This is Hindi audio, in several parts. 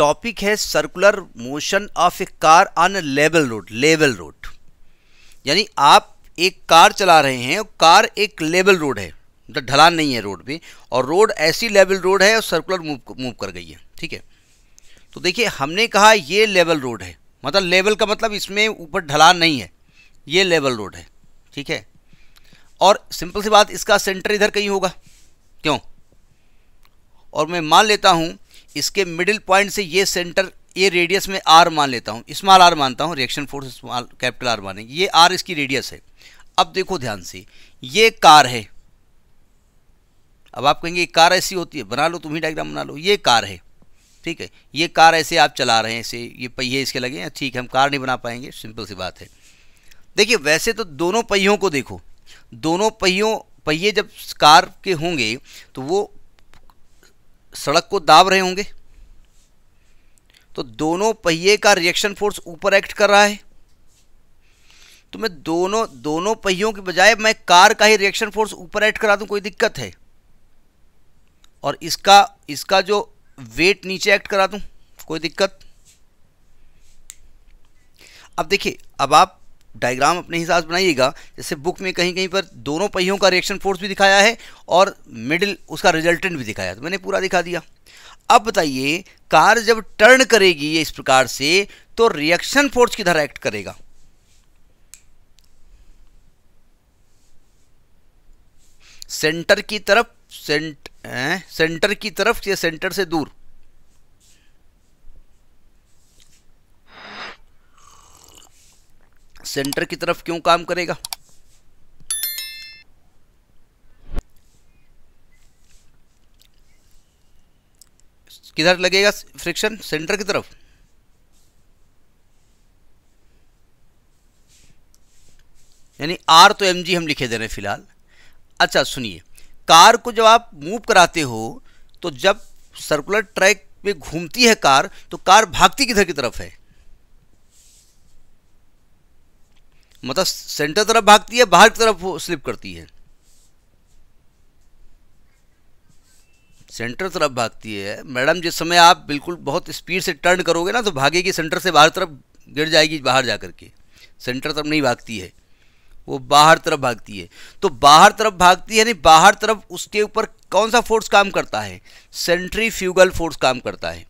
टॉपिक है circular motion of a car on level road level road यानी आप एक कार चला रहे हैं और कार एक लेवल रोड है मतलब ढलान नहीं है रोड पे और रोड ऐसी लेवल रोड है और सर्कुलर मूव मूव कर गई है ठीक है तो देखिए हमने कहा ये लेवल रोड है मतलब लेवल का मतलब इसमें ऊपर ढलान नहीं है ये लेवल रोड है ठीक है और सिंपल सी बात इसका सेंटर इधर कहीं होगा क्यों और मैं मान लेता हूँ इसके मिडिल पॉइंट से ये सेंटर ये रेडियस में आर मान लेता हूँ स्मॉल आर मानता हूँ reaction force small capital R माने ये आर इसकी रेडियस है अब देखो ध्यान से ये कार है अब आप कहेंगे कार ऐसी होती है बना लो तुम ही डायग्राम बना लो ये कार है ठीक है ये कार ऐसे आप चला रहे हैं ऐसे ये पहिए इसके लगे हैं ठीक है हम कार नहीं बना पाएंगे सिंपल सी बात है देखिए वैसे तो दोनों पहियों को देखो दोनों पहियों पहिए जब कार के होंगे तो वो सड़क को दाब रहे होंगे तो दोनों पहिए का रिएक्शन फोर्स ऊपर एक्ट कर रहा है तो मैं दोनों दोनों पहियों के बजाय मैं कार का ही रिएक्शन फोर्स ऊपर एक्ट करा दूं कोई दिक्कत है और इसका इसका जो वेट नीचे एक्ट करा दूं कोई दिक्कत अब देखिए अब आप डायग्राम अपने हिसाब से बनाइएगा जैसे बुक में कहीं कहीं पर दोनों पहियों का रिएक्शन फोर्स भी दिखाया है और मिडिल उसका रिजल्टेंट भी दिखाया तो मैंने पूरा दिखा दिया अब बताइए कार जब टर्न करेगी इस प्रकार से तो रिएक्शन फोर्स किधर एक्ट करेगा सेंटर की तरफ सेंट, ए, सेंटर की तरफ या सेंटर से दूर सेंटर की तरफ क्यों काम करेगा किधर लगेगा फ्रिक्शन सेंटर की तरफ यानी आर तो एम जी हम लिखे दे रहे हैं फिलहाल अच्छा सुनिए कार को जब आप मूव कराते हो तो जब सर्कुलर ट्रैक में घूमती है कार तो कार भागती किधर की तरफ है मतलब सेंटर तरफ भागती है बाहर की तरफ स्लिप करती है सेंटर तरफ भागती है मैडम जिस समय आप बिल्कुल बहुत स्पीड से टर्न करोगे ना तो भागेगी सेंटर से बाहर तरफ गिर जाएगी बाहर जा के सेंटर तरफ नहीं भागती है वो बाहर तरफ भागती है तो बाहर तरफ भागती है नहीं बाहर तरफ उसके ऊपर कौन सा फोर्स काम करता है सेंट्रीफ्यूगल फोर्स काम करता है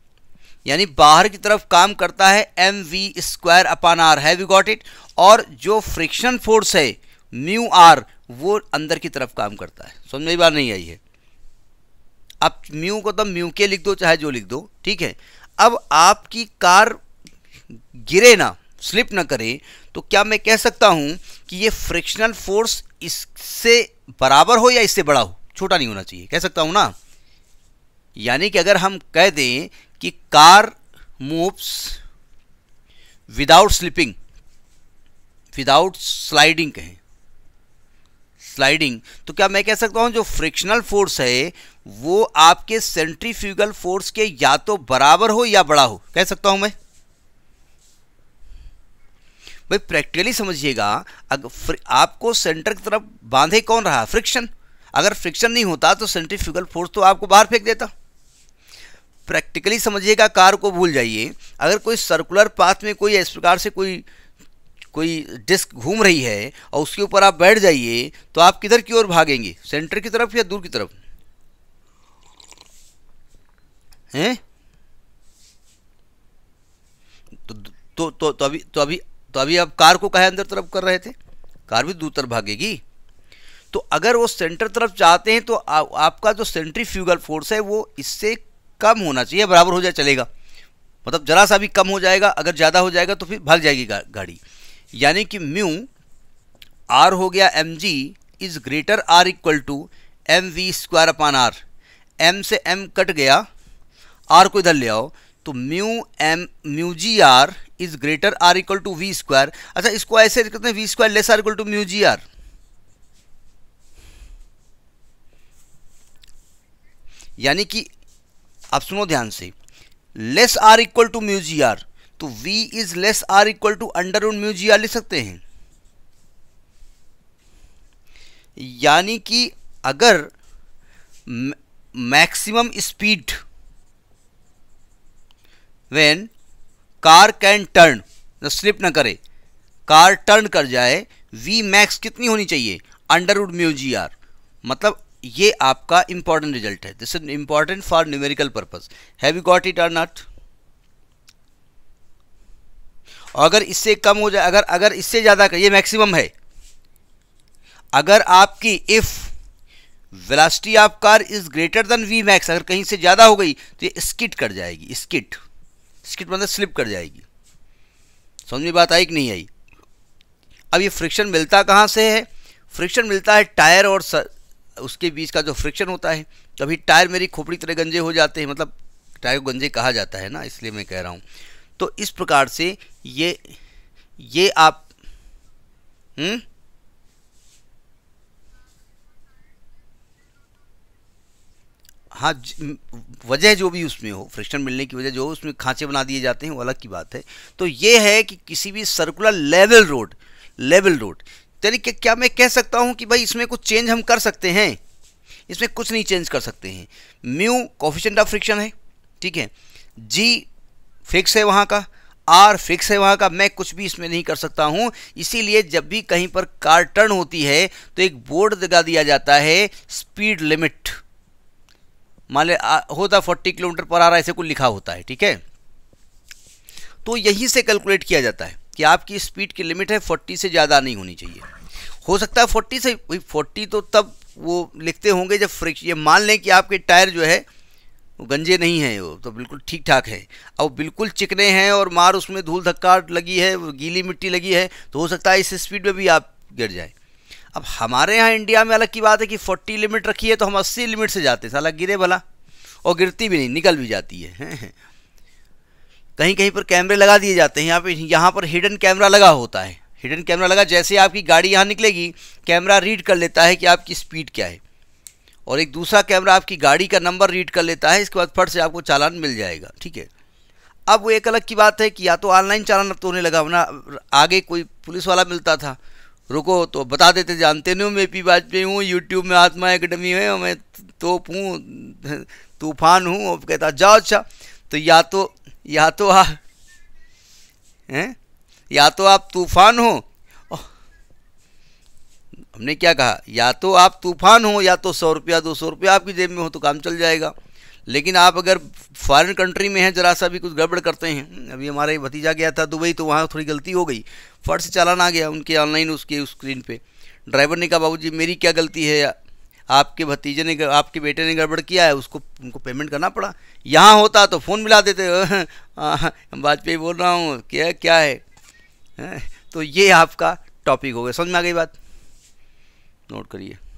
यानी बाहर की तरफ काम करता है m v square upon r have you got it और जो फ्रिक्शन फोर्स है म्यू आर वो अंदर की तरफ काम करता है समझ में बार नहीं आई है अब म्यू को तो म्यू के लिख दो चाहे जो लिख दो ठीक है अब आपकी कार गिरे ना स्लिप ना करे तो क्या मैं कह सकता हूं कि ये फ्रिक्शनल फोर्स इससे बराबर हो या इससे बड़ा हो छोटा नहीं होना चाहिए कह सकता हूं ना यानी कि अगर हम कह दें कि car moves without slipping without sliding कहें स्लाइडिंग तो क्या मैं कह सकता हूं जो फ्रिक्शनल फोर्स है वो आपके सेंट्रीफ्यूगल फोर्स के या तो बराबर हो या बड़ा हो कह सकता हूं मैं भाई प्रैक्टिकली समझिएगा अगर आपको सेंटर की तरफ बांधे कौन रहा फ्रिक्शन अगर फ्रिक्शन नहीं होता तो सेंट्रीफ्यूगल फोर्स तो आपको बाहर फेंक देता प्रैक्टिकली समझिएगा कार को भूल जाइए अगर कोई सर्कुलर पाथ में कोई इस प्रकार से कोई कोई डिस्क घूम रही है और उसके ऊपर आप बैठ जाइए तो आप किधर की ओर भागेंगे सेंटर की तरफ या दूर की तरफ हैं तो तो तो तो अभी तो अभी तो अभी आप कार को कहे अंदर तरफ कर रहे थे कार भी दूर तरफ भागेगी तो अगर वो सेंटर तरफ चाहते हैं तो आ, आपका जो सेंट्री फ्यूगल फोर्स है वो इससे कम होना चाहिए बराबर हो जाए चलेगा मतलब ज़रा सा भी कम हो जाएगा अगर ज़्यादा हो जाएगा तो फिर भाग जाएगी गा, गाड़ी यानी कि म्यू आर हो गया m g is greater or equal to m v square upon r m से एम कट गया आर को इधर ले आओ तो mu m mu g r is greater or equal to v square अच्छा इसको ऐसे करते हैं v square less or equal to mu g r यानी कि अब सुनो ध्यान से less or equal to mu g r तो v is less or equal to under root mu g r लिख सकते हैं यानी कि अगर maximum speed when car can turn slip ना करे कार टर्न कर जाए वी मैक्स कितनी होनी चाहिए under root mu g are मतलब ये आपका इंपॉर्टेंट रिजल्ट है this is important for numerical purpose have you got it or not अगर इससे कम हो जाए अगर अगर इससे ज़्यादा ये मैक्सिमम है अगर आपकी if velocity of car is greater than v max अगर कहीं से ज़्यादा हो गई तो ये स्किट कर जाएगी स्किट स्किट मतलब स्लिप कर जाएगी समझ में बात आई कि नहीं आई अब ये फ्रिक्शन मिलता कहाँ से है फ्रिक्शन मिलता है टायर और सर, उसके बीच का जो फ्रिक्शन होता है कभी टायर मेरी खोपड़ी तरह गंजे हो जाते हैं मतलब टायर को गंजे कहा जाता है ना इसलिए मैं कह रहा हूँ तो इस प्रकार से ये ये आप हुँ? हम्म? हाँ वजह जो भी उसमें हो फ्रिक्शन मिलने की वजह जो हो उसमें खांचे बना दिए जाते हैं वो अलग की बात है तो ये है कि किसी भी circular level road level road यानी कि क्या मैं कह सकता हूँ कि भाई इसमें कुछ चेंज हम कर सकते हैं इसमें कुछ नहीं चेंज कर सकते हैं म्यू कॉफिशेंट ऑफ फ्रिक्शन है ठीक है जी फिक्स है वहाँ का आर फिक्स है वहाँ का मैं कुछ भी इसमें नहीं कर सकता हूँ इसीलिए जब भी कहीं पर कार टर्न होती है तो एक बोर्ड लगा दिया जाता है स्पीड लिमिट मान ले होता फोर्टी किलोमीटर पर आ रहा है ऐसे कुछ लिखा होता है ठीक है तो यहीं से कैलकुलेट किया जाता है कि आपकी स्पीड की लिमिट है फोर्टी से ज़्यादा नहीं होनी चाहिए हो सकता है फोर्टी से भाई फोर्टी तो तब वो लिखते होंगे जब फ्रिक्शन ये मान लें कि आपके टायर जो है वो गंजे नहीं हैं वो तो बिल्कुल ठीक ठाक है अब बिल्कुल चिकने हैं और मार उसमें धूल धक्का लगी है गीली मिट्टी लगी है तो हो सकता है इस स्पीड में भी आप गिर जाए अब हमारे यहाँ इंडिया में अलग की बात है कि फोर्टी लिमिट रखी है तो हम अस्सी लिमिट से जाते हैं साला गिरे भला और गिरती भी नहीं निकल भी जाती है कहीं कहीं पर कैमरे लगा दिए जाते हैं यहाँ पे यहाँ पर हिडन कैमरा लगा होता है हिडन कैमरा लगा जैसे आपकी गाड़ी यहाँ निकलेगी कैमरा रीड कर लेता है कि आपकी स्पीड क्या है और एक दूसरा कैमरा आपकी गाड़ी का नंबर रीड कर लेता है इसके बाद फट से आपको चालान मिल जाएगा ठीक है अब वो एक अलग की बात है कि या तो ऑनलाइन चालान अब तो होने लगा वरना आगे कोई पुलिस वाला मिलता था रुको तो बता देते जानते नहीं हूँ मैं पी वाजपेयी हूँ यूट्यूब में आत्मा एकेडमी है मैं तोप हूँ तूफान हूँ और कहता जाओ अच्छा तो या तो या तो आप हैं या तो आप तूफान हो हमने क्या कहा या तो आप तूफान हो या तो सौ रुपया दो सौ रुपया आपकी जेब में हो तो काम चल जाएगा लेकिन आप अगर फॉरेन कंट्री में हैं जरा सा भी कुछ गड़बड़ करते हैं अभी हमारा भतीजा गया था दुबई तो वहाँ थोड़ी गलती हो गई फट से चालान आ गया उनके ऑनलाइन उसके उस स्क्रीन पे ड्राइवर ने कहा बाबू मेरी क्या गलती है आपके भतीजे ने आपके बेटे ने गड़बड़ किया है उसको उनको पेमेंट करना पड़ा यहाँ होता तो फ़ोन मिला देते वाजपेयी बोल रहा हूँ क्या क्या है तो ये आपका टॉपिक हो गया समझ में आ गई बात नोट करिए